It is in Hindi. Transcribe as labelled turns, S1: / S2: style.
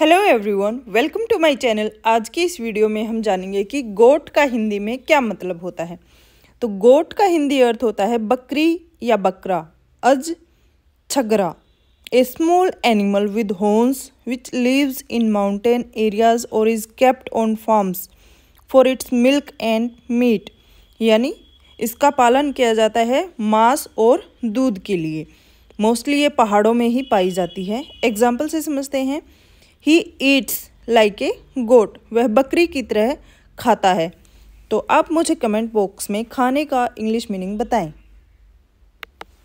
S1: hello everyone welcome to my channel आज की इस वीडियो में हम जानेंगे कि गोट का हिंदी में क्या मतलब होता है तो गोट का हिंदी अर्थ होता है बकरी या बकरा अज छगरा a small animal with horns which lives in mountain areas और is kept on farms for its milk and meat यानी इसका पालन किया जाता है मांस और दूध के लिए मोस्टली ये पहाड़ों में ही पाई जाती है एग्जाम्पल से समझते हैं ही ईट्स लाइक ए गोट वह बकरी की तरह खाता है तो आप मुझे कमेंट बॉक्स में खाने का इंग्लिश मीनिंग बताएं